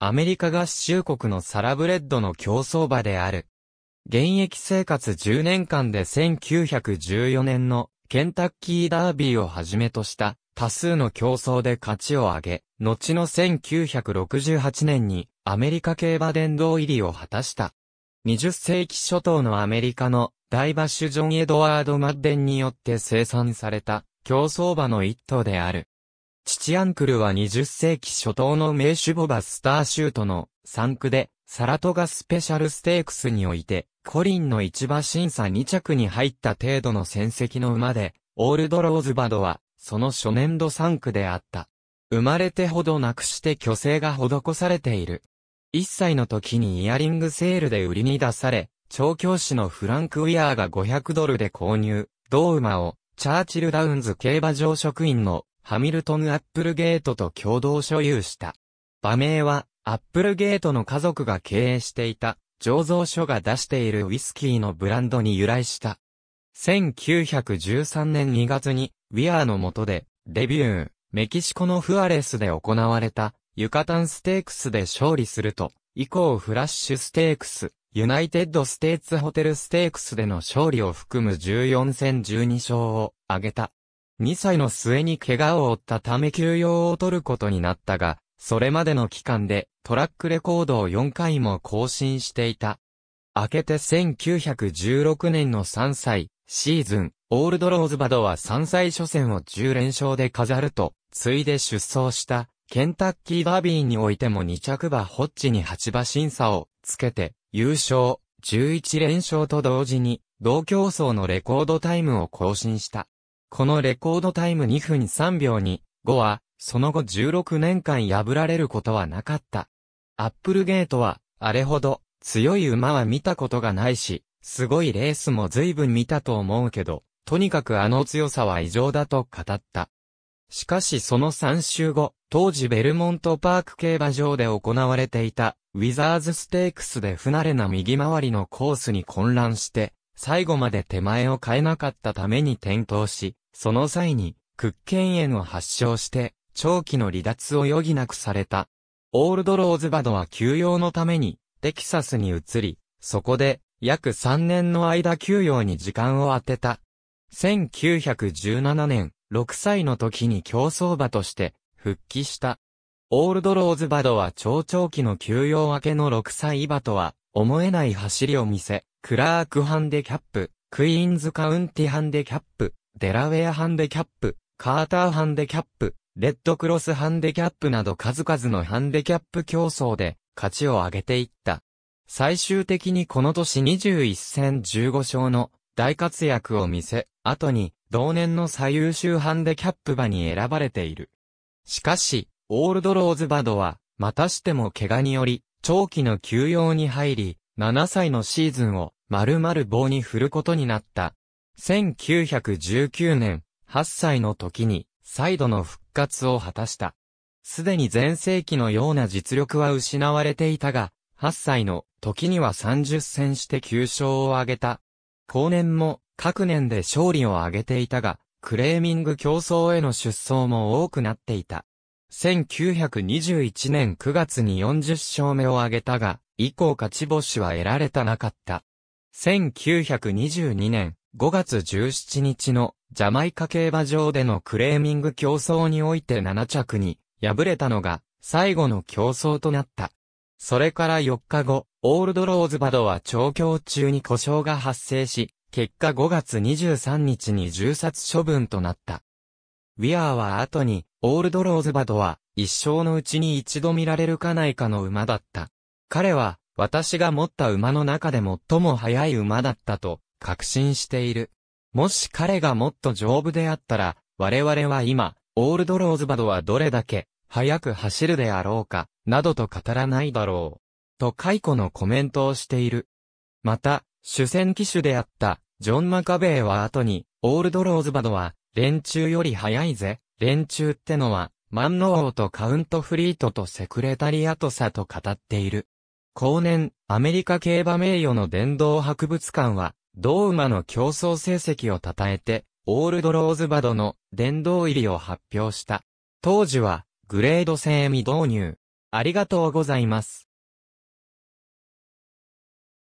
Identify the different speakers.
Speaker 1: アメリカ合衆国のサラブレッドの競争馬である。現役生活10年間で1914年のケンタッキーダービーをはじめとした多数の競争で勝ちを上げ、後の1968年にアメリカ競馬殿堂入りを果たした。20世紀初頭のアメリカの大馬主ジョン・エドワード・マッデンによって生産された競争馬の一頭である。父チアンクルは20世紀初頭の名手ボバスターシュートの3区で、サラトガスペシャルステークスにおいて、コリンの市場審査2着に入った程度の戦績の馬で、オールドローズバドは、その初年度3区であった。生まれてほどなくして虚勢が施されている。1歳の時にイヤリングセールで売りに出され、調教師のフランク・ウィアーが500ドルで購入、同馬を、チャーチル・ダウンズ競馬場職員のハミルトン・アップルゲートと共同所有した。馬名は、アップルゲートの家族が経営していた、醸造所が出しているウイスキーのブランドに由来した。1913年2月に、ウィアーの下で、デビュー、メキシコのフアレスで行われた、ユカタンステークスで勝利すると、以降フラッシュステークス、ユナイテッドステーツホテルステークスでの勝利を含む14戦12勝を挙げた。2歳の末に怪我を負ったため休養を取ることになったが、それまでの期間でトラックレコードを4回も更新していた。明けて1916年の3歳、シーズン、オールドローズバドは3歳初戦を10連勝で飾ると、ついで出走した、ケンタッキーダービーにおいても2着馬ホッチに8馬審査をつけて、優勝、11連勝と同時に、同競争のレコードタイムを更新した。このレコードタイム2分3秒に、5は、その後16年間破られることはなかった。アップルゲートは、あれほど、強い馬は見たことがないし、すごいレースも随分見たと思うけど、とにかくあの強さは異常だと語った。しかしその3週後、当時ベルモントパーク競馬場で行われていた、ウィザーズステークスで不慣れな右回りのコースに混乱して、最後まで手前を変えなかったために転倒し、その際に、屈腱炎を発症して、長期の離脱を余儀なくされた。オールドローズバドは休養のために、テキサスに移り、そこで、約3年の間休養に時間を当てた。1917年、6歳の時に競争馬として、復帰した。オールドローズバドは長長期の休養明けの6歳馬とは、思えない走りを見せ、クラークハンデキャップ、クイーンズカウンティハンデキャップ、デラウェアハンデキャップ、カーターハンデキャップ、レッドクロスハンデキャップなど数々のハンデキャップ競争で勝ちを上げていった。最終的にこの年21戦15勝の大活躍を見せ、後に同年の最優秀ハンデキャップ馬に選ばれている。しかし、オールドローズバドは、またしても怪我により、長期の休養に入り、7歳のシーズンを丸々棒に振ることになった。1919年、8歳の時に、再度の復活を果たした。すでに前世紀のような実力は失われていたが、8歳の時には30戦して9勝を挙げた。後年も各年で勝利を挙げていたが、クレーミング競争への出走も多くなっていた。1921年9月に40勝目を挙げたが、以降勝ち星は得られたなかった。1922年、5月17日のジャマイカ競馬場でのクレーミング競争において7着に敗れたのが最後の競争となった。それから4日後、オールドローズバドは調教中に故障が発生し、結果5月23日に重殺処分となった。ウィアーは後に、オールドローズバドは一生のうちに一度見られるかないかの馬だった。彼は、私が持った馬の中で最も速い馬だったと確信している。もし彼がもっと丈夫であったら、我々は今、オールドローズバドはどれだけ、早く走るであろうか、などと語らないだろう。と解雇のコメントをしている。また、主戦機種であった、ジョン・マカベイは後に、オールドローズバドは、連中より早いぜ。連中ってのは、万能王とカウントフリートとセクレタリアとさと語っている。後年、アメリカ競馬名誉の殿堂博物館は、同馬の競争成績を称えて、オールドローズバドの殿堂入りを発表した。当時は、グレード制未導入。ありがとうございます。